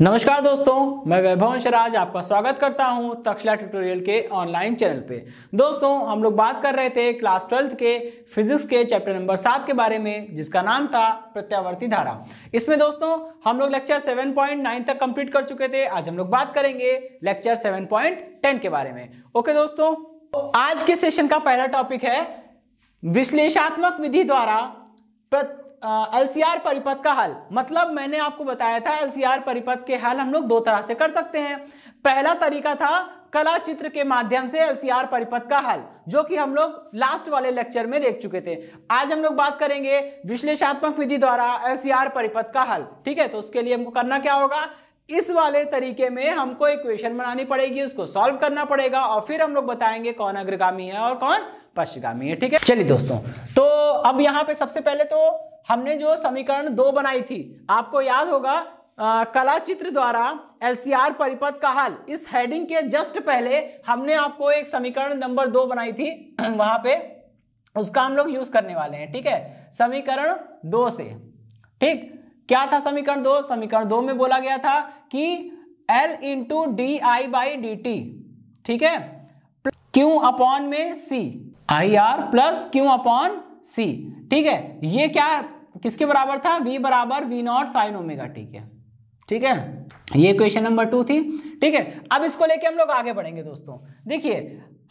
नमस्कार दोस्तों मैं वैभव अंशराज आपका स्वागत करता हूं तक्षला ट्यूटोरियल के ऑनलाइन चैनल पे दोस्तों हम लोग बात कर रहे थे क्लास ट्वेल्थ के फिजिक्स के चैप्टर नंबर सात के बारे में जिसका नाम था प्रत्यावर्ती धारा इसमें दोस्तों हम लोग लेक्चर 7.9 तक कंप्लीट कर चुके थे आज हम लोग बात करेंगे लेक्चर सेवन के बारे में ओके दोस्तों आज के सेशन का पहला टॉपिक है विश्लेषात्मक विधि द्वारा एलसीआर परिपथ का हल मतलब मैंने आपको बताया था एलसीआर परिपथ के हल हम लोग दो तरह से कर सकते हैं पहला तरीका था कला चित्र के माध्यम से एलसीआर परिपथ का हल जो कि हम लोग लास्ट वाले लेक्चर में देख चुके थे आज हम लोग बात करेंगे विश्लेषणात्मक विधि द्वारा एलसीआर परिपथ का हल ठीक है तो उसके लिए हमको करना क्या होगा इस वाले तरीके में हमको इक्वेशन बनानी पड़ेगी उसको सॉल्व करना पड़ेगा और फिर हम लोग बताएंगे कौन अग्रगामी है और कौन पश्चिगामी है ठीक है चलिए दोस्तों तो अब यहाँ पे सबसे पहले तो हमने जो समीकरण दो बनाई थी आपको याद होगा आ, कला चित्र द्वारा एलसीआर परिपथ का हल इस हेडिंग के जस्ट पहले हमने आपको एक समीकरण नंबर दो बनाई थी वहां पे उसका हम लोग यूज करने वाले हैं ठीक है समीकरण दो से ठीक क्या था समीकरण दो समीकरण दो में बोला गया था कि L into D I by D T ठीक है क्यू अपॉन में C I R plus Q upon C ठीक है ये क्या किसके बराबर था v बराबर वी नॉट साइन ओमेगा ठीक है ठीक है ये क्वेश्चन नंबर टू थी ठीक है अब इसको लेके हम लोग आगे बढ़ेंगे दोस्तों देखिए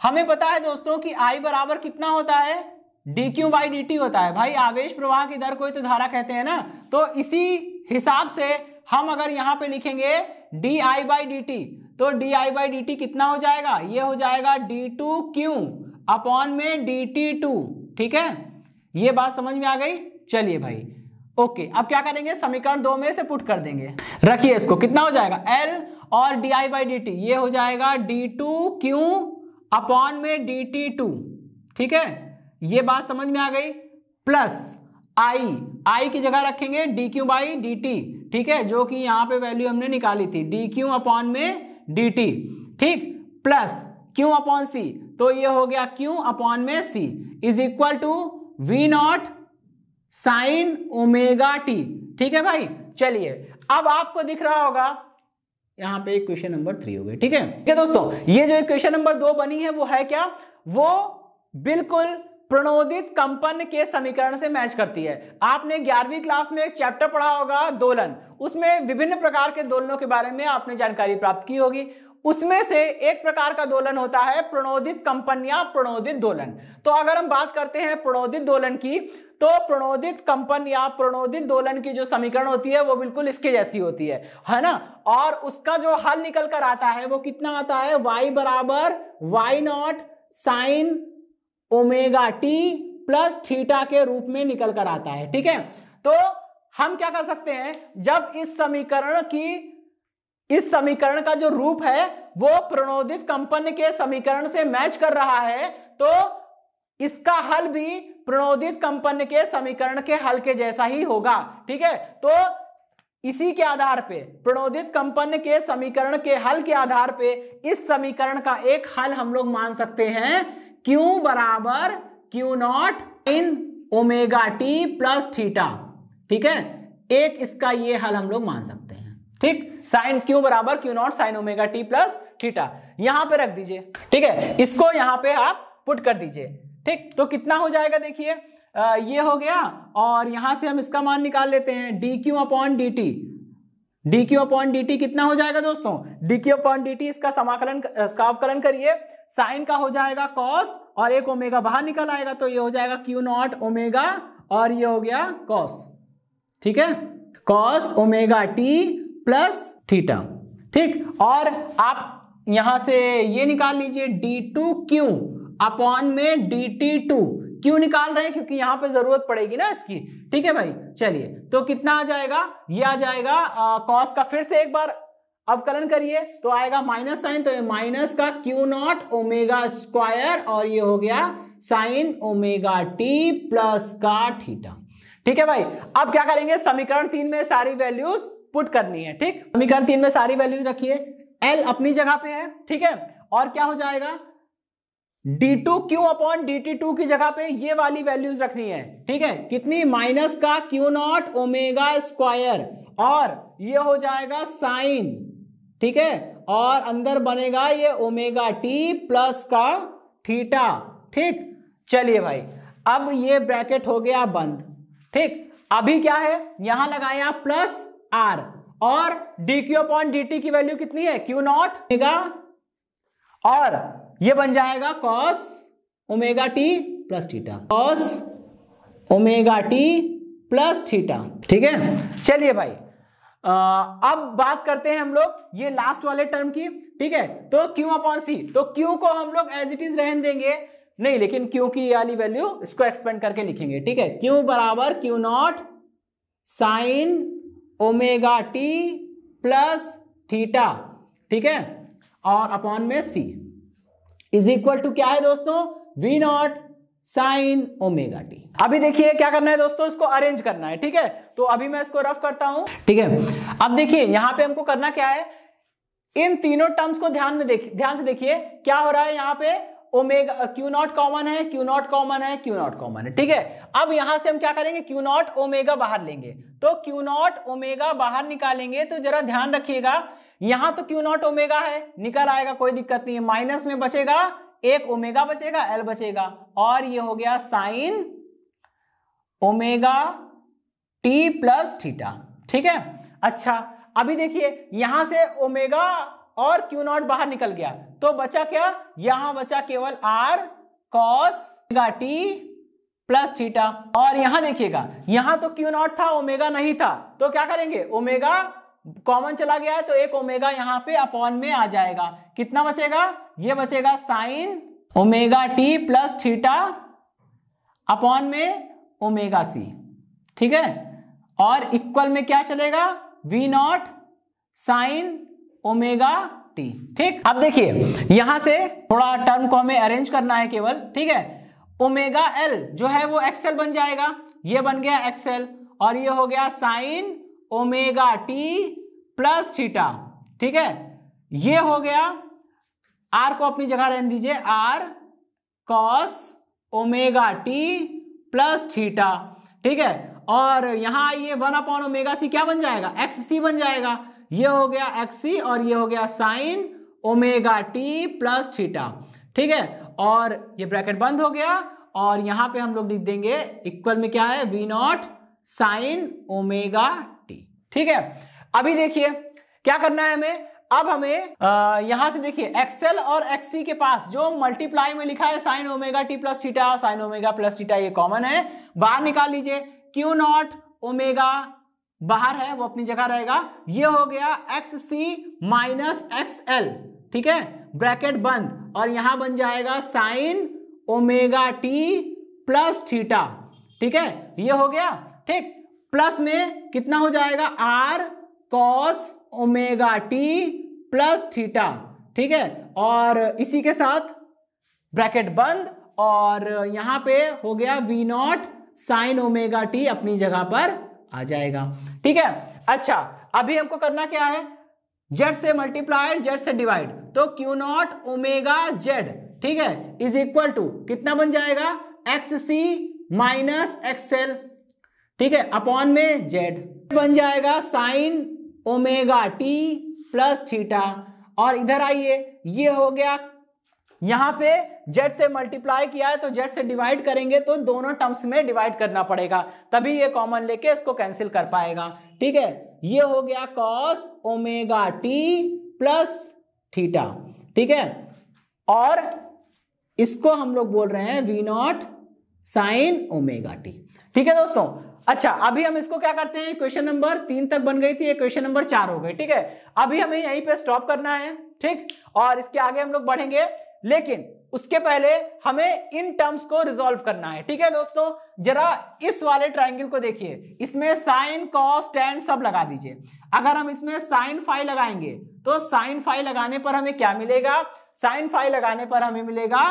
हमें पता है दोस्तों कि i बराबर कितना होता है D Q by D T होता है भाई आवेश प्रवाह की दर को तो धारा कहते हैं ना तो इसी हिसाब से हम अगर यहां पे लिखेंगे D I by D T तो D I by D T कितना हो जाएगा ये हो जाएगा डी टू क्यू अपॉन में डी टी टू ठीक है ये बात समझ में आ गई चलिए भाई ओके अब क्या करेंगे समीकरण दो में से पुट कर देंगे रखिए इसको कितना हो जाएगा एल और D I by D T ये हो जाएगा डी टू क्यू अपॉन में डी टी टू ठीक है ये बात समझ में आ गई प्लस आई आई की जगह रखेंगे D Q by D T ठीक है जो कि यहां पे वैल्यू हमने निकाली थी डी क्यू अपॉन में डी टी ठीक प्लस क्यू अपॉन सी तो ये हो गया क्यू अपॉन में C is equal to V not sine omega T ठीक है भाई चलिए अब आपको दिख रहा होगा यहां पे क्वेश्चन नंबर थ्री हो गई ठीक है ठीक है दोस्तों ये जो क्वेश्चन नंबर दो बनी है वो है क्या वो बिल्कुल प्रणोदित कंपन के समीकरण से मैच करती है आपने ग्यारहवीं क्लास में एक चैप्टर पढ़ा होगा दोलन उसमें विभिन्न प्रकार के दोलनों के बारे में आपने जानकारी प्राप्त की होगी उसमें से एक प्रकार का दोलन होता है प्रणोदित कंपन या प्रणोदित दोलन तो अगर हम बात करते हैं प्रणोदित दोलन की तो प्रणोदित कंपन या प्रणोदित दोलन की जो समीकरण होती है वो बिल्कुल इसके जैसी होती है है ना और उसका जो हल निकल कर आता है वो कितना आता है वाई बराबर Y not sine omega T plus theta के रूप में निकल कर आता है ठीक है तो हम क्या कर सकते हैं जब इस समीकरण की इस समीकरण का जो रूप है वो प्रणोदित कंपन के समीकरण से मैच कर रहा है तो इसका हल भी प्रणोदित कंपन के समीकरण के हल के जैसा ही होगा ठीक है तो इसी के आधार पे प्रणोदित कंपन के समीकरण के हल के आधार पे इस समीकरण का एक हल हम लोग मान सकते हैं क्यू बराबर Q not in omega T plus theta ठीक है एक इसका ये हल हम लोग मान सकते हैं ठीक साइन क्यू बराबर Q not sine omega T plus theta यहां पे रख दीजिए ठीक है इसको यहां पे आप पुट कर दीजिए ठीक तो कितना हो जाएगा देखिए ये हो गया और यहां से हम इसका मान निकाल लेते हैं D Q upon D T D Q upon D T कितना हो जाएगा दोस्तों D Q upon D T इसका समाकलन इसका अवकलन करिए साइन का हो जाएगा कॉस और एक ओमेगा बाहर निकल आएगा तो ये हो जाएगा क्यू नॉट ओमेगा और ये हो गया कॉस ठीक है cos omega T plus theta ठीक और आप यहां से ये निकाल लीजिए डी टू क्यू अपॉन में डी टी टू क्यों निकाल रहे हैं क्योंकि यहां पे जरूरत पड़ेगी ना इसकी ठीक है भाई चलिए तो कितना आ जाएगा ये आ जाएगा कॉस का फिर से एक बार अवकलन करिए तो आएगा माइनस साइन तो ये माइनस का क्यू नॉट ओमेगा स्क्वायर और ये हो गया साइन ओमेगा टी प्लस का थीटा ठीक है भाई अब क्या करेंगे समीकरण तीन में सारी वैल्यूज पुट करनी है ठीक समीकरण तीन में सारी वैल्यूज रखिए एल अपनी जगह पे है ठीक है और क्या हो जाएगा D two Q upon D T two की जगह पे ये वाली वैल्यूज रखनी है ठीक है कितनी माइनस का क्यू नॉट ओमेगा स्क्वायर और ये हो जाएगा साइन ठीक है और अंदर बनेगा ये ओमेगा टी प्लस का थीटा ठीक चलिए भाई अब ये ब्रैकेट हो गया बंद ठीक अभी क्या है यहां लगाया प्लस आर और D Q upon D T की वैल्यू कितनी है क्यू नॉट ओमेगा और ये बन जाएगा cos omega T plus theta cos omega T plus theta ठीक है चलिए भाई आ, अब बात करते हैं हम लोग ये लास्ट वाले टर्म की ठीक है तो क्यू अपॉन सी तो क्यू को हम लोग एज इट इज रहन देंगे नहीं लेकिन क्यू की वाली वैल्यू इसको एक्सपेंड करके लिखेंगे ठीक है क्यू बराबर Q not sine omega T plus theta ठीक है और अपॉन में सी इज इक्वल टू क्या है दोस्तों V not sine omega T अभी देखिए क्या करना है दोस्तों इसको अरेंज करना है ठीक है तो अभी मैं इसको रफ करता हूं ठीक है अब देखिए यहां पे हमको करना क्या है इन तीनों टर्म्स को ध्यान में देखिए ध्यान से देखिए क्या हो रहा है यहां पे ओमेगा क्यू नॉट कॉमन है क्यू नॉट कॉमन है क्यू नॉट कॉमन है ठीक है अब यहां से हम क्या करेंगे क्यू नॉट ओमेगा बाहर लेंगे तो क्यू नॉट ओमेगा बाहर निकालेंगे तो जरा ध्यान रखिएगा यहां तो क्यू नॉट ओमेगा है निकल आएगा कोई दिक्कत नहीं है माइनस में बचेगा एक ओमेगा बचेगा एल बचेगा और ये हो गया sine omega T plus theta ठीक है अच्छा अभी देखिए यहां से ओमेगा और क्यू नॉट बाहर निकल गया तो बचा क्या यहां बचा केवल R cos T plus theta और यहां देखिएगा यहां तो क्यू नॉट था ओमेगा नहीं था तो क्या करेंगे ओमेगा कॉमन चला गया है तो एक ओमेगा यहां पे अपॉन में आ जाएगा कितना बचेगा ये बचेगा sine omega T plus theta upon में ओमेगा सी ठीक है और इक्वल में क्या चलेगा V not sine omega T ठीक अब देखिए यहां से थोड़ा टर्म को हमें अरेंज करना है केवल ठीक है ओमेगा एल जो है वो एक्सएल बन जाएगा ये बन गया एक्सएल और ये हो गया sine omega T plus theta ठीक है ये हो गया आर को अपनी जगह रहने दीजिए R cos omega T plus theta ठीक है और यहां आइए वन अपॉन ओमेगा सी क्या बन जाएगा एक्स सी बन जाएगा ये हो गया एक्सी और ये हो गया sine omega T plus theta ठीक है और ये ब्रैकेट बंद हो गया और यहां पे हम लोग लिख देंगे इक्वल में क्या है V not sine omega T ठीक है अभी देखिए क्या करना है हमें अब हमें आ, यहां से देखिए एक्सएल और एक्सी के पास जो मल्टीप्लाई में लिखा है sine omega T plus theta sine omega plus theta ये कॉमन है बाहर निकाल लीजिए क्यू नॉट ओमेगा बाहर है वो अपनी जगह रहेगा ये हो गया X C minus X L ठीक है ब्रैकेट बंद और यहां बन जाएगा sine omega T plus theta ठीक है ये हो गया ठीक प्लस में कितना हो जाएगा R cos omega T plus theta ठीक है और इसी के साथ ब्रैकेट बंद और यहां पे हो गया V not sine omega T अपनी जगह पर आ जाएगा ठीक है अच्छा अभी हमको करना क्या है जेड से मल्टीप्लायर जेड से डिवाइड तो क्यू नॉट ओमेगा जेड ठीक है इज इक्वल टू कितना बन जाएगा एक्स सी माइनस एक्सएल ठीक है अपॉन में जेड बन जाएगा sine omega T plus theta और इधर आइए ये हो गया यहां पे जेड से मल्टीप्लाई किया है तो जेड से डिवाइड करेंगे तो दोनों टर्म्स में डिवाइड करना पड़ेगा तभी ये कॉमन लेके इसको कैंसिल कर पाएगा ठीक है ये हो गया cos omega T plus theta ठीक है और इसको हम लोग बोल रहे हैं V not sine omega T ठीक है दोस्तों अच्छा अभी हम इसको क्या करते हैं क्वेश्चन नंबर तीन तक बन गई थी क्वेश्चन नंबर चार हो गई ठीक है अभी हमें यहीं पे स्टॉप करना है ठीक और इसके आगे हम लोग बढ़ेंगे लेकिन उसके पहले हमें इन टर्म्स को रिजोल्व करना है ठीक है दोस्तों जरा इस वाले ट्राइंगल को देखिए इसमें साइन कॉस टेन सब लगा दीजिए अगर हम इसमें साइन फाइव लगाएंगे तो साइन फाइव लगाने पर हमें क्या मिलेगा साइन फाइव लगाने पर हमें मिलेगा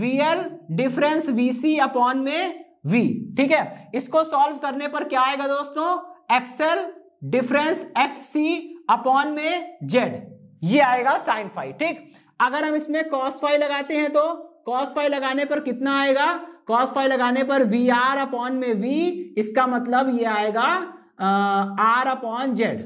V L difference V C upon में वी ठीक है इसको सॉल्व करने पर क्या आएगा दोस्तों X L difference X C upon में जेड ये आएगा साइन फाइव ठीक अगर हम इसमें कॉस फाइव लगाते हैं तो कॉस फाइव लगाने पर कितना आएगा कॉस फाइव लगाने पर वी आर अपॉन में वी इसका मतलब ये आएगा आर अपॉन जेड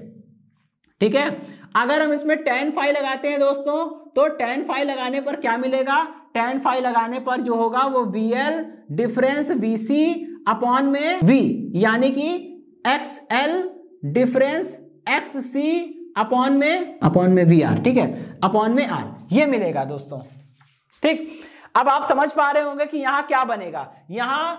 ठीक है अगर हम इसमें टेन फाइव लगाते हैं दोस्तों तो टेन फाइव लगाने पर क्या मिलेगा टेन फाइव लगाने पर जो होगा वो V L difference V C upon में वी यानी कि X L difference X C upon में अपॉन में वी आर ठीक है अपॉन में आर ये मिलेगा दोस्तों ठीक अब आप समझ पा रहे होंगे कि यहां क्या बनेगा यहां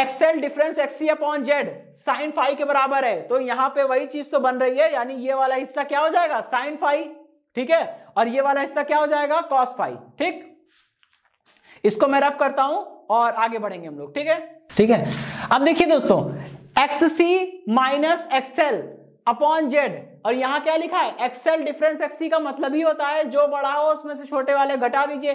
XL difference XC upon Z sine phi के बराबर है तो यहां पे वही चीज तो बन रही है यानी ये वाला हिस्सा क्या हो जाएगा साइन फाइव ठीक है और ये वाला हिस्सा क्या हो जाएगा कॉस फाइव ठीक इसको मैं रफ करता हूं और आगे बढ़ेंगे हम लोग ठीक है ठीक है अब देखिए दोस्तों X C minus XL upon Z और यहाँ क्या लिखा है एक्सएल डिफरेंस एक्सी का मतलब ही होता है जो बड़ा हो उसमें से छोटे वाले घटा दीजिए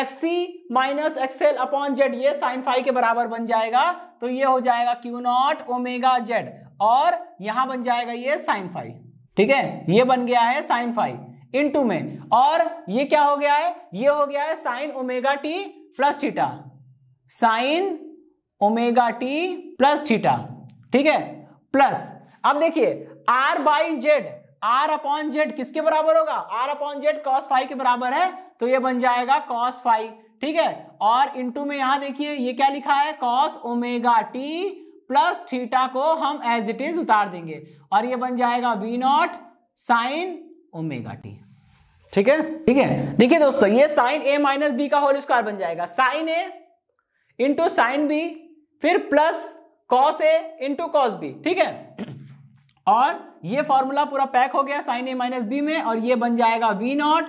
XC minus XL upon Z ये साइन फाइव के बराबर बन जाएगा तो ये हो जाएगा क्यू नॉट ओमेगा जेड और यहां बन जाएगा ये साइन फाइव ठीक है ये बन गया है साइन फाइव इन टू में और ये क्या हो गया है ये हो गया है sine omega T plus theta sine omega T plus theta ठीक है प्लस अब देखिए R by Z R upon Z किसके बराबर होगा R upon Z cos phi के बराबर है तो ये बन जाएगा कॉस फाइव ठीक है और इंटू में यहां देखिए ये क्या लिखा है cos omega T plus theta को हम एज इट इज उतार देंगे और ये बन जाएगा V not sine omega T ठीक है ठीक है देखिए दोस्तों ये साइन ए माइनस बी का होल स्क्वायर बन जाएगा sine A into sine B फिर plus cos A into cos B ठीक है और ये फॉर्मूला पूरा पैक हो गया साइन ए माइनस बी में और ये बन जाएगा V naught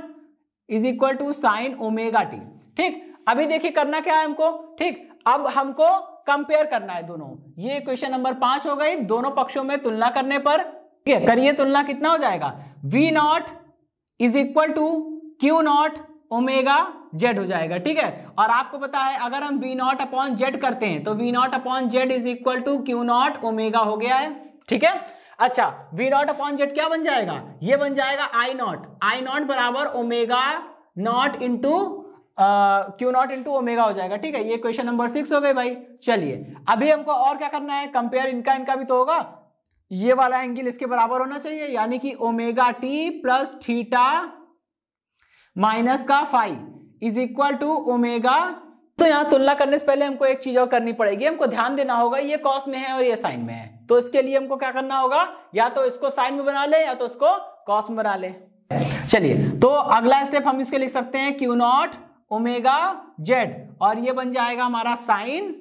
is equal to sine omega T ठीक अभी देखिए करना क्या है हमको ठीक अब हमको कंपेयर करना है दोनों ये क्वेश्चन नंबर पांच हो गई दोनों पक्षों में तुलना करने पर करिए तुलना कितना हो जाएगा V naught is equal to Q not omega Z हो जाएगा ठीक है और आपको पता है अगर हम वी नॉट अपॉन जेड करते हैं तो V naught upon Z is equal to Q not omega हो गया है ठीक है अच्छा v नॉट अपॉन जेड क्या बन जाएगा ये बन जाएगा i नॉट i नॉट बराबर omega naught into Q naught into omega हो जाएगा ठीक है ये क्वेश्चन नंबर सिक्स हो गए भाई चलिए अभी हमको और क्या करना है कंपेयर इनका इनका भी तो होगा ये वाला एंगल इसके बराबर होना चाहिए यानी कि omega T plus theta minus का phi is equal to omega दोस्तों यहाँ तुलना करने से पहले हमको एक चीज और करनी पड़ेगी हमको ध्यान देना होगा ये कॉस में है और ये साइन में है तो इसके लिए हमको क्या करना होगा या तो इसको साइन में बना ले या तो इसको कॉस में बना ले चलिए तो अगला स्टेप हम इसके लिख सकते हैं क्यू नॉट ओमेगा जेड और ये बन जाएगा हमारा साइन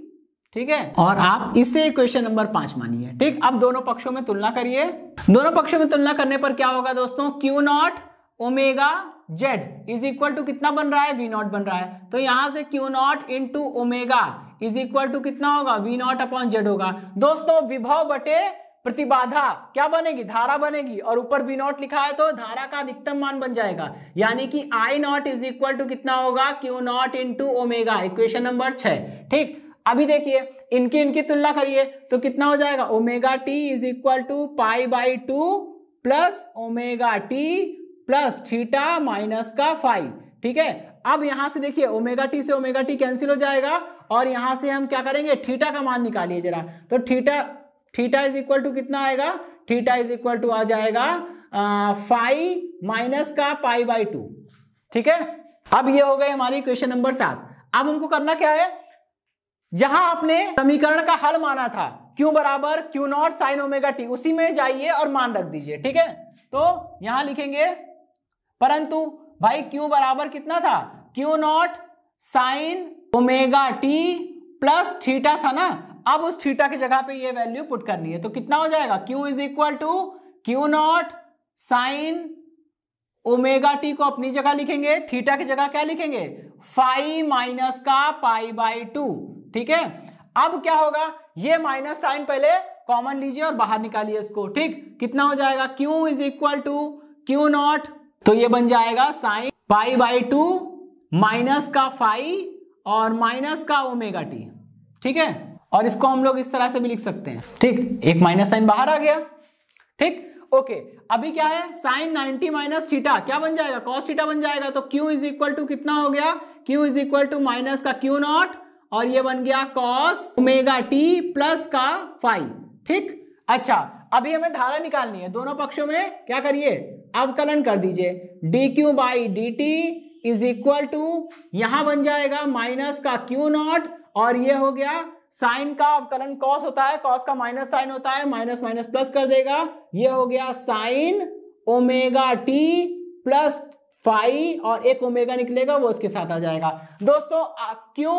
ठीक है और आप इसे क्वेश्चन नंबर पांच मानिए ठीक अब दोनों पक्षों में तुलना करिए दोनों पक्षों में तुलना करने पर क्या होगा दोस्तों Q not omega Z is equal to कितना बन रहा है वी नॉट बन रहा है तो यहां से Q not into omega is equal to कितना होगा वी नॉट अपॉन जेड होगा दोस्तों विभव बटे प्रतिबाधा क्या बनेगी धारा बनेगी और ऊपर वी नॉट लिखा है तो धारा का अधिकतम मान बन जाएगा यानी कि I naught is equal to कितना होगा Q not into omega equation number छह ठीक अभी देखिए इनकी इनकी तुलना करिए तो कितना हो जाएगा omega t is equal to pi by two plus omega T plus theta minus का फाइव ठीक है अब यहां से देखिए ओमेगा टी से ओमेगा टी कैंसिल हो जाएगा और यहां से हम क्या करेंगे थीटा का मान निकालिए जरा तो theta theta is equal to कितना आएगा थीटा इज इक्वल टू आ जाएगा फाइव माइनस का पाई बाई टू ठीक है अब ये हो गए हमारी क्वेश्चन नंबर सात अब हमको करना क्या है जहां आपने समीकरण का हल माना था क्यू बराबर Q not sine omega t उसी में जाइए और मान रख दीजिए ठीक है तो यहां लिखेंगे परंतु भाई क्यू बराबर कितना था Q not sine omega T plus theta था ना अब उस थीटा की जगह पे ये वैल्यू पुट करनी है तो कितना हो जाएगा Q is equal to Q not sine omega t को अपनी जगह लिखेंगे थीटा की जगह क्या लिखेंगे फाइव माइनस का पाई बाई टू ठीक है अब क्या होगा ये माइनस साइन पहले कॉमन लीजिए और बाहर निकालिए इसको ठीक कितना हो जाएगा Q is equal to Q naught तो ये बन जाएगा sine pi by two minus का फाइव और माइनस का ओमेगा टी ठीक है और इसको हम लोग इस तरह से भी लिख सकते हैं ठीक एक माइनस साइन बाहर आ गया ठीक ओके अभी क्या है साइन 90 माइनस थीटा क्या बन जाएगा कॉस थीटा बन जाएगा तो क्यू इज इक्वल टू कितना हो गया Q is equal to minus का क्यू नॉट और ये बन गया कॉस ओमेगा टी प्लस का फाइव ठीक अच्छा अभी हमें धारा निकालनी है दोनों पक्षों में क्या करिए अवकलन कर दीजिए d Q by D t is equal to यहां बन जाएगा माइनस का क्यू नॉट और ये हो गया साइन का अवकलन कॉस होता है कॉस का माइनस साइन होता है माइनस माइनस प्लस कर देगा ये हो गया sine omega T plus phi और एक ओमेगा निकलेगा वो उसके साथ आ जाएगा दोस्तों क्यू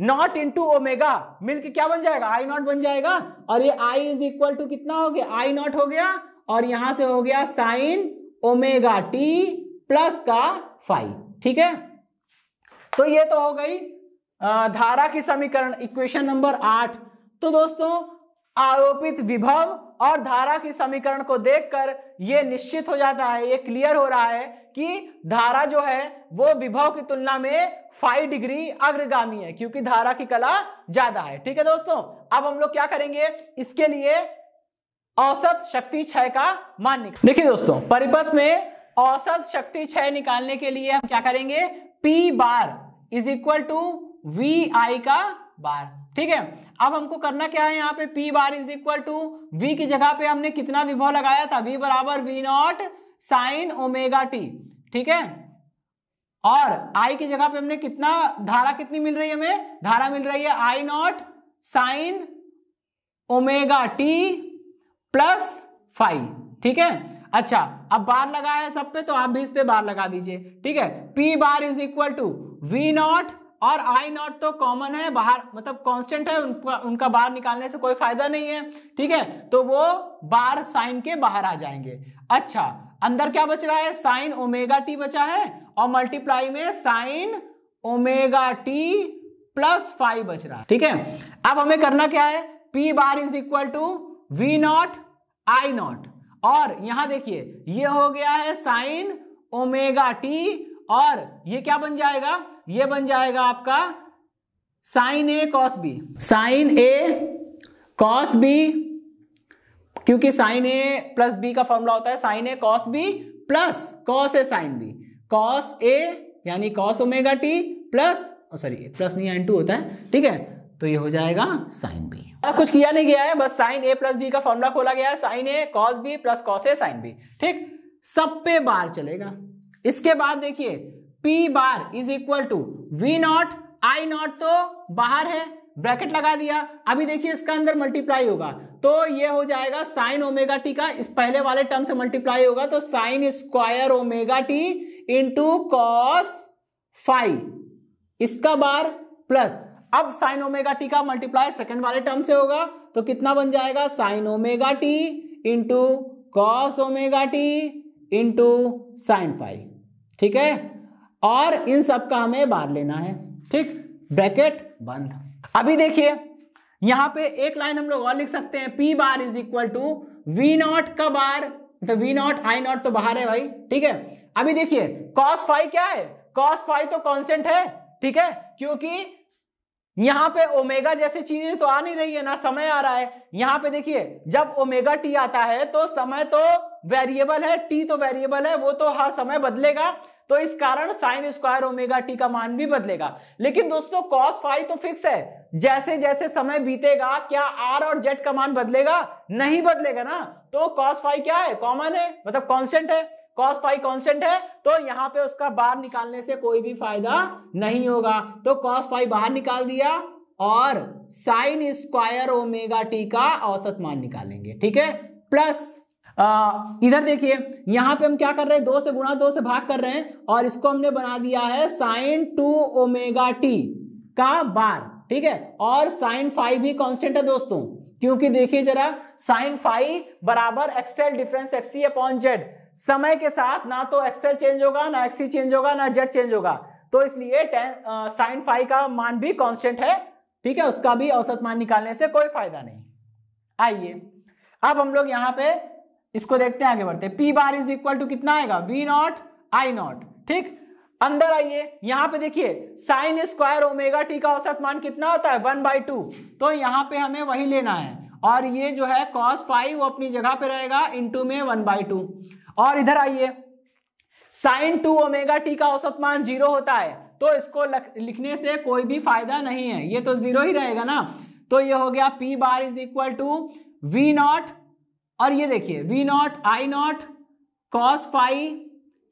नॉट इंटू ओमेगा मिलकर क्या बन जाएगा आई नॉट बन जाएगा और ये आई इज इक्वल टू कितना हो गया आई नॉट हो गया और यहां से हो गया साइन ओमेगा टी प्लस का फाइव ठीक है तो ये तो हो गई धारा की समीकरण इक्वेशन नंबर आठ तो दोस्तों आरोपित विभव और धारा की समीकरण को देखकर यह निश्चित हो जाता है ये क्लियर हो रहा है कि धारा जो है वो विभव की तुलना में फाइव डिग्री अग्रगामी है क्योंकि धारा की कला ज्यादा है ठीक है दोस्तों अब हम लोग क्या करेंगे इसके लिए औसत शक्ति क्षय का मान निकाल देखिए दोस्तों परिपथ में औसत शक्ति क्षय निकालने के लिए हम क्या करेंगे P bar is equal to V I का बार ठीक है अब हमको करना क्या है यहाँ पे P bar is equal to V की जगह पे हमने कितना विभव लगाया था V बराबर V not sine omega T ठीक है और I की जगह पे हमने कितना धारा कितनी मिल रही है हमें धारा मिल रही है I naught sine omega T plus phi ठीक है अच्छा अब बार लगा है सब पे तो आप भी इस पे बार लगा दीजिए ठीक है P bar is equal to V naught और आई नॉट तो कॉमन है बाहर मतलब कांस्टेंट है उनका उनका बाहर निकालने से कोई फायदा नहीं है ठीक है तो वो बार साइन के बाहर आ जाएंगे अच्छा अंदर क्या बच रहा है साइन ओमेगा टी बचा है और मल्टीप्लाई में sine omega T plus phi बच रहा है ठीक है अब हमें करना क्या है P bar is equal to V naught I naught और यहां देखिए ये हो गया है साइन ओमेगा टी और ये क्या बन जाएगा ये बन जाएगा आपका sine A cos B sine A cos B क्योंकि साइन ए प्लस बी का फॉर्मूला होता है sine A cos B plus cos A sine B cos A यानी cos omega T plus sorry plus नहीं एन टू होता है ठीक है तो ये हो जाएगा साइन बी अब कुछ किया नहीं गया है बस साइन ए प्लस बी का फॉर्मूला खोला गया है sine A cos B plus cos A sine B ठीक सब पे बार चलेगा इसके बाद देखिए P bar is equal to V naught I naught तो बाहर है ब्रैकेट लगा दिया अभी देखिए इसका अंदर मल्टीप्लाई होगा तो ये हो जाएगा साइन ओमेगा टी का इस पहले वाले टर्म से मल्टीप्लाई होगा तो sine square omega t into cos phi इसका बार प्लस अब साइन ओमेगा टी का मल्टीप्लाई सेकंड वाले टर्म से होगा तो कितना बन जाएगा sine omega t into cos omega t into sine phi ठीक है और इन सब का हमें बार लेना है ठीक ब्रैकेट बंद अभी देखिए यहां पे एक लाइन हम लोग और लिख सकते हैं P bar is equal to V naught का बार तो वी नॉट आई नॉट तो बाहर है भाई ठीक है अभी देखिए कॉस फाइव क्या है कॉस फाइव तो कॉन्स्टेंट है ठीक है क्योंकि यहां पे ओमेगा जैसी चीजें तो आ नहीं रही है ना समय आ रहा है यहां पे देखिए जब ओमेगा टी आता है तो समय तो वेरिएबल है टी तो वेरिएबल है वो तो हर समय बदलेगा तो इस कारण साइन स्क्वायर ओमेगा टी का मान भी बदलेगा लेकिन दोस्तों कॉस फाइव तो फिक्स है जैसे जैसे समय बीतेगा क्या आर और जेड का मान बदलेगा नहीं बदलेगा ना तो कॉस फाइव क्या है कॉमन है मतलब कॉन्स्टेंट है कॉस फाइव कांस्टेंट है तो यहाँ पे उसका बाहर निकालने से कोई भी फायदा नहीं होगा तो कॉस फाइव बाहर निकाल दिया और साइन स्क्वायर ओमेगा टी का औसत मान निकालेंगे ठीक है प्लस आ, इधर देखिए यहां पे हम क्या कर रहे हैं दो से गुणा दो से भाग कर रहे हैं और इसको हमने बना दिया है साइन टू ओमेगा टी का बार ठीक है और साइन फाइव भी कांस्टेंट है दोस्तों क्योंकि देखिए जरा साइन फाइव बराबर XL difference XC upon Z समय के साथ ना तो एक्सएल चेंज होगा ना एक्सी चेंज होगा ना जेड चेंज होगा तो इसलिए टेन साइन फाइव का मान भी कॉन्स्टेंट है ठीक है उसका भी औसत मान निकालने से कोई फायदा नहीं आइए अब हम लोग यहां पे इसको देखते हैं आगे बढ़ते P bar is equal to कितना आएगा वी नॉट आई नॉट ठीक अंदर आइए यहां पे देखिए साइन स्क्वायर ओमेगा टी का औसत मान कितना होता है वन बाई टू तो यहां पे हमें वही लेना है और ये जो है कॉस फाइव वो अपनी जगह पे रहेगा इंटू में वन बाई टू और इधर आइए साइन टू ओमेगा टी का औसत मान जीरो होता है तो इसको लिखने से कोई भी फायदा नहीं है ये तो जीरो ही रहेगा ना तो ये हो गया P bar is equal to V naught और ये देखिए V naught I naught cos phi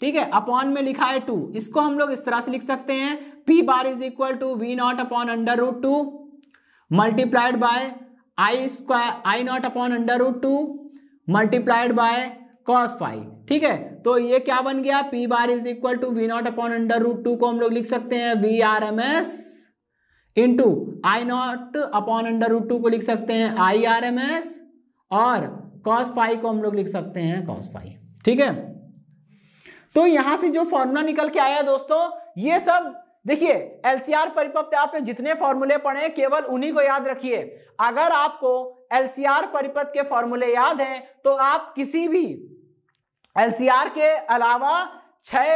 ठीक है अपॉन में लिखा है टू इसको हम लोग इस तरह से लिख सकते हैं P bar is equal to V naught upon under root two multiplied by I square I naught upon under root two multiplied by cos phi ठीक है तो ये क्या बन गया P bar is equal to V naught upon under root two को हम लोग लिख सकते हैं V R M S into I naught upon under root two को लिख सकते हैं आई आर एम एस और कॉस फाइव को हम लोग लिख सकते हैं कॉस फाइव ठीक है तो यहां से जो फॉर्मूला निकल के आया दोस्तों ये सब देखिए एलसीआर परिपथ आपने जितने फॉर्मूले पढ़े केवल उन्हीं को याद रखिए अगर आपको एलसीआर परिपथ के फॉर्मूले याद हैं तो आप किसी भी एलसीआर के अलावा छह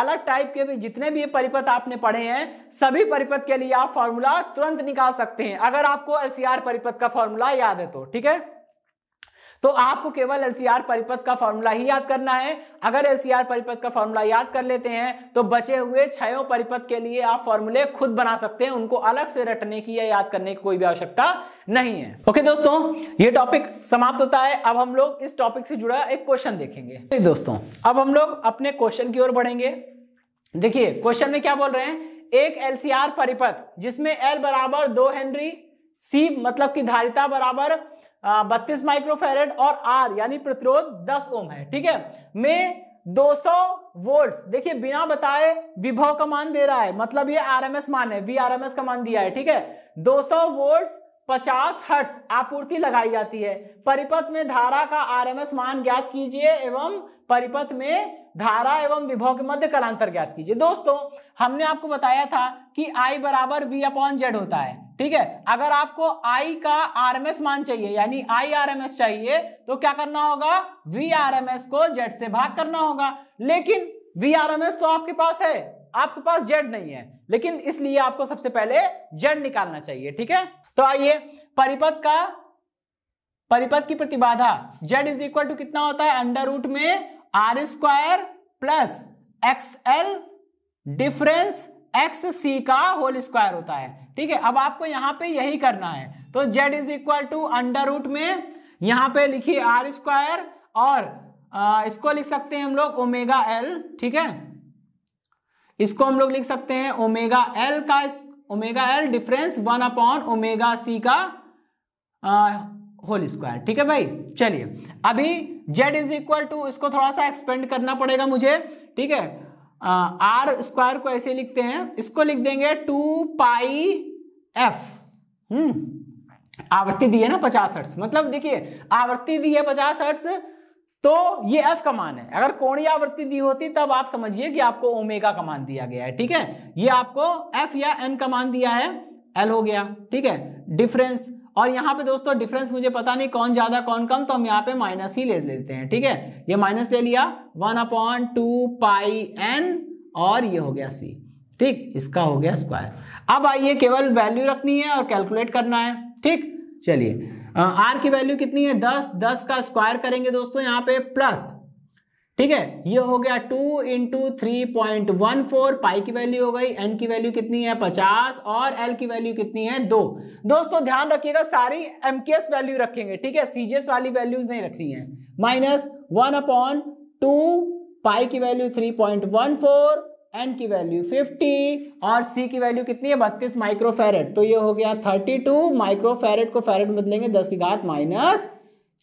अलग टाइप के भी जितने भी परिपथ आपने पढ़े हैं सभी परिपथ के लिए आप फॉर्मूला तुरंत निकाल सकते हैं अगर आपको एलसीआर परिपथ का फॉर्मूला याद है तो ठीक है तो आपको केवल एलसीआर परिपथ का फॉर्मूला ही याद करना है अगर एलसीआर परिपथ का फॉर्मूला याद कर लेते हैं तो बचे हुए छयों परिपथ के लिए आप फॉर्मूले खुद बना सकते हैं उनको अलग से रटने की या याद करने की कोई भी आवश्यकता नहीं है ओके दोस्तों ये टॉपिक समाप्त होता है अब हम लोग इस टॉपिक से जुड़ा एक क्वेश्चन देखेंगे दोस्तों अब हम लोग अपने क्वेश्चन की ओर बढ़ेंगे देखिए क्वेश्चन में क्या बोल रहे हैं एक एलसीआर परिपथ जिसमें एल बराबर दो हेनरी सी मतलब की धारिता बराबर बत्तीस माइक्रोफेरेड और आर यानी प्रतिरोध 10 ओम है ठीक है में 200 वोल्ट्स देखिए बिना बताए विभव का मान दे रहा है मतलब ये आरएमएस मान है वी आरएमएस का मान दिया है ठीक है 200 वोल्ट पचास हर्ट्स आपूर्ति लगाई जाती है परिपथ में धारा का आरएमएस मान ज्ञात कीजिए एवं परिपथ में धारा एवं विभव के मध्य कलांतर ज्ञात कीजिए दोस्तों हमने आपको बताया था कि I बराबर वी अपॉन जेड होता है ठीक है अगर आपको I का आर मान चाहिए यानी आई आरएमएस चाहिए तो क्या करना होगा वी आर को जेड से भाग करना होगा लेकिन वी आरएमएस तो आपके पास है आपके पास जेड नहीं है लेकिन इसलिए आपको सबसे पहले जेड निकालना चाहिए ठीक है तो आइए परिपथ का परिपथ की प्रतिबाधा जेड इज इक्वल टू कितना होता है अंडर रूट में R square plus X L difference X C का होल स्क्वायर होता है ठीक है अब आपको यहां पे यही करना है तो Z is equal to under root में यहां पे लिखिए आर स्क्वायर और आ, इसको लिख सकते हैं हम लोग ओमेगा एल ठीक है इसको हम लोग लिख सकते हैं ओमेगा एल का omega L difference one upon omega C का होल स्क्वायर ठीक है भाई चलिए अभी जेड इज इक्वल टू इसको थोड़ा सा एक्सपेंड करना पड़ेगा मुझे ठीक है आर स्क्वायर को ऐसे लिखते हैं इसको लिख देंगे टू पाई एफ हम्म आवृत्ति दी है ना पचास हर्ट्स मतलब देखिए आवृत्ति दी है पचास हर्ट्स तो ये एफ का मान है अगर कोणीय आवृत्ति दी होती तब आप समझिए कि आपको ओमेगा का मान दिया गया है ठीक है ये आपको एफ या एन का मान दिया है एल हो गया ठीक है डिफरेंस और यहाँ पे दोस्तों डिफरेंस मुझे पता नहीं कौन ज्यादा कौन कम तो हम यहाँ पे माइनस ही ले लेते हैं ठीक है ये माइनस ले लिया one upon two pi N और ये हो गया सी ठीक इसका हो गया स्क्वायर अब आइए केवल वैल्यू रखनी है और कैलकुलेट करना है ठीक चलिए आर की वैल्यू कितनी है दस दस का स्क्वायर करेंगे दोस्तों यहाँ पे प्लस ठीक है ये हो गया two into three point one four pi की वैल्यू हो गई एन की वैल्यू कितनी है पचास और एल की वैल्यू कितनी है दो दोस्तों ध्यान रखिएगा सारी एमकेएस वैल्यू रखेंगे ठीक है सीजीएस वाली वैल्यूज नहीं रखनी है minus one upon two pi की value three point one four N की वैल्यू फिफ्टी और सी की वैल्यू कितनी है माइक्रो माइक्रोफेरेट तो ये हो गया थर्टी टू माइक्रोफेरेट को फेरेट बदलेंगे दस की घात माइनस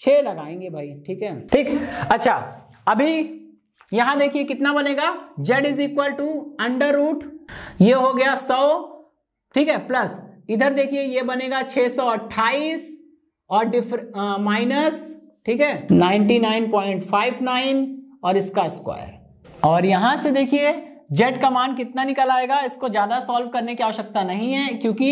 छह लगाएंगे भाई ठीक है ठीक अच्छा अभी यहां देखिए कितना बनेगा Z is equal to under root ये हो गया सौ ठीक है प्लस इधर देखिए ये बनेगा 628 और डिफर माइनस ठीक है 99.59 और इसका स्क्वायर और यहां से देखिए जेड का मान कितना निकल आएगा इसको ज्यादा सॉल्व करने की आवश्यकता नहीं है क्योंकि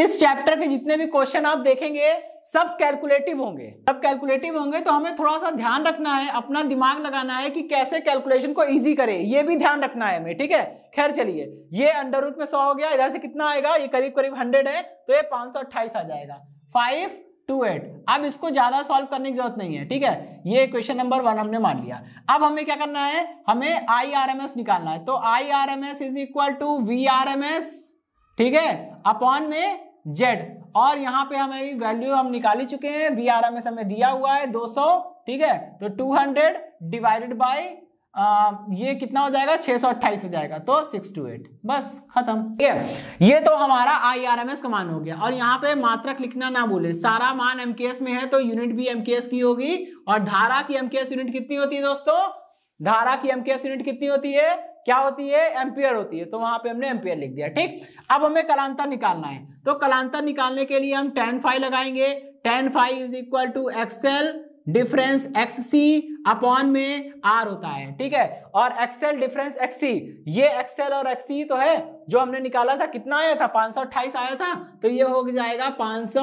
इस चैप्टर के जितने भी क्वेश्चन आप देखेंगे सब कैलकुलेटिव होंगे सब कैलकुलेटिव होंगे तो हमें थोड़ा सा ध्यान रखना है अपना दिमाग लगाना है कि कैसे कैलकुलेशन को इजी करें ये भी ध्यान रखना है हमें ठीक है खैर चलिए ये अंडर रूट में सौ हो गया इधर से कितना आएगा ये करीब करीब हंड्रेड है तो ये पांच आ जाएगा फाइव टू एट अब इसको ज्यादा सॉल्व करने की जरूरत नहीं है ठीक है ये क्वेश्चन नंबर वन हमने मान लिया अब हमें क्या करना है हमें आई निकालना है तो I R M S is equal to V R M S ठीक है अपॉन में जेड और यहाँ पे हमारी वैल्यू हम निकाली चुके हैं वी आर एम एस हमें दिया हुआ है 200 ठीक है तो 200 डिवाइडेड बाय ये कितना हो जाएगा 628 हो जाएगा तो 628 बस खत्म ठीक है ये तो हमारा आई आर एम एस का मान हो गया और यहाँ पे मात्रक लिखना ना भूले सारा मान एमकेएस में है तो यूनिट भी एमकेएस की होगी और धारा की एमकेएस यूनिट कितनी होती है दोस्तों धारा की एमकेएस यूनिट कितनी होती है क्या होती है एम्पियर होती है तो वहां पे हमने एम्पियर लिख दिया ठीक अब हमें कलांतर निकालना है तो कलांतर निकालने के लिए हम टेन फाइव लगाएंगे tan phi is equal to XL difference X C upon में आर होता है ठीक है और एक्सेल डिफरेंस एक्स सी ये एक्सएल और एक्स सी तो है जो हमने निकाला था कितना आया था 528 आया था तो ये हो जाएगा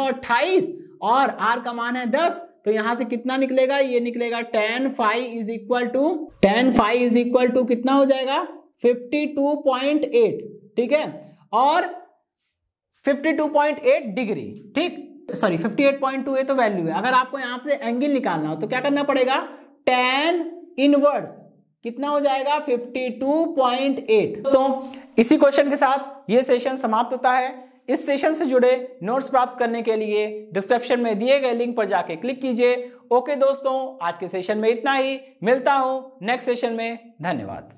अट्ठाईस और आर का मान है दस तो यहां से कितना निकलेगा ये निकलेगा tan phi is equal to tan phi is equal to कितना हो जाएगा फिफ्टी टू पॉइंट एट ठीक है और fifty two point eight degree ठीक sorry fifty eight point two ये तो वैल्यू है अगर आपको यहां से एंगल निकालना हो तो क्या करना पड़ेगा टेन इनवर्स कितना हो जाएगा फिफ्टी टू पॉइंट एट तो इसी क्वेश्चन के साथ ये सेशन समाप्त होता है इस सेशन से जुड़े नोट्स प्राप्त करने के लिए डिस्क्रिप्शन में दिए गए लिंक पर जाके क्लिक कीजिए ओके दोस्तों आज के सेशन में इतना ही मिलता हूं नेक्स्ट सेशन में धन्यवाद